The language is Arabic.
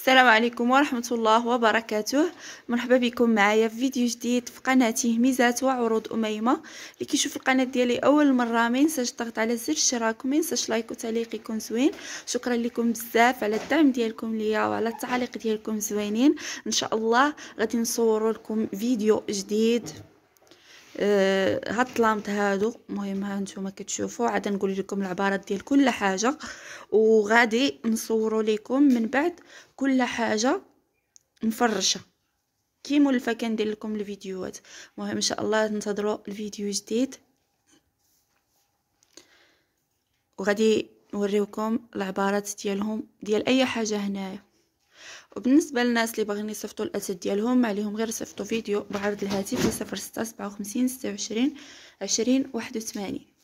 السلام عليكم ورحمة الله وبركاته مرحبا بكم معايا في فيديو جديد في قناتي ميزات وعروض أميمة اللي كيشوف القناة ديالي أول مرة ما ينساش الضغط على زر الاشتراك وما ينساش لايك وتعليق يكون زوين شكرا لكم بزاف على الدعم ديالكم ليا وعلى التعليق ديالكم زوينين إن شاء الله غادي نصور لكم فيديو جديد أه هاد الطلامط هادو المهم ها نتوما كتشوفوا عاد نقول لكم العبارات ديال كل حاجه وغادي نصوروا لكم من بعد كل حاجه مفرشه كي مولفه كندير لكم الفيديوهات المهم ان شاء الله تنتظروا الفيديو جديد وغادي نوريكم العبارات ديالهم ديال اي حاجه هنايا وبالنسبه للناس اللي باغيين يصيفطوا الاسد ديالهم عليهم غير يصيفطوا فيديو بعرض الهاتف 06 54 26 20 81